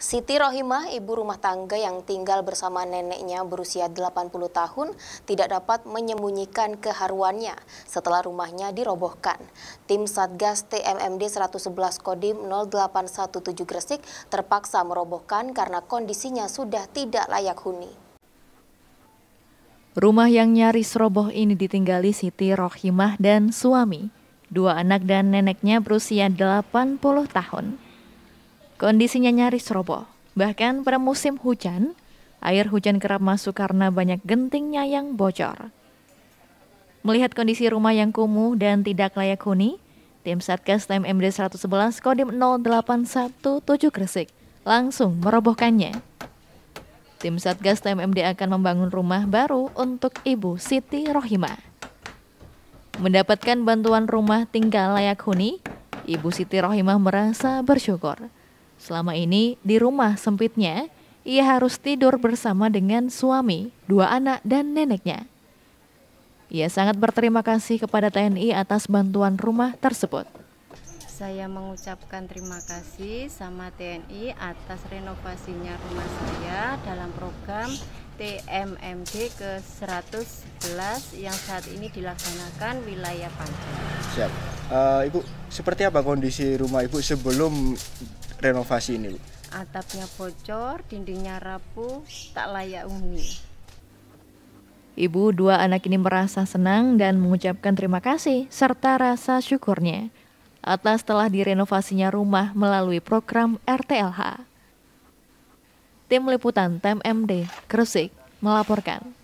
Siti Rohimah, ibu rumah tangga yang tinggal bersama neneknya berusia 80 tahun, tidak dapat menyembunyikan keharuannya setelah rumahnya dirobohkan. Tim Satgas TMMD 111 Kodim 0817 Gresik terpaksa merobohkan karena kondisinya sudah tidak layak huni. Rumah yang nyaris roboh ini ditinggali Siti Rohimah dan suami, dua anak dan neneknya berusia 80 tahun. Kondisinya nyaris roboh. Bahkan pada musim hujan, air hujan kerap masuk karena banyak gentingnya yang bocor. Melihat kondisi rumah yang kumuh dan tidak layak huni, tim Satgas TMMD 111 Kodim 0817 Gresik langsung merobohkannya. Tim Satgas TMMD akan membangun rumah baru untuk Ibu Siti Rohima. Mendapatkan bantuan rumah tinggal layak huni, Ibu Siti Rohimah merasa bersyukur. Selama ini di rumah sempitnya, ia harus tidur bersama dengan suami, dua anak, dan neneknya. Ia sangat berterima kasih kepada TNI atas bantuan rumah tersebut. Saya mengucapkan terima kasih sama TNI atas renovasinya rumah saya dalam program TMMD ke-111 yang saat ini dilaksanakan wilayah Pancang. Siap. Uh, Ibu, seperti apa kondisi rumah Ibu sebelum renovasi ini? Bu? Atapnya bocor, dindingnya rapuh, tak layak huni. Ibu dua anak ini merasa senang dan mengucapkan terima kasih serta rasa syukurnya atas telah direnovasinya rumah melalui program RTLH. Tim Liputan TMMD Kresik melaporkan.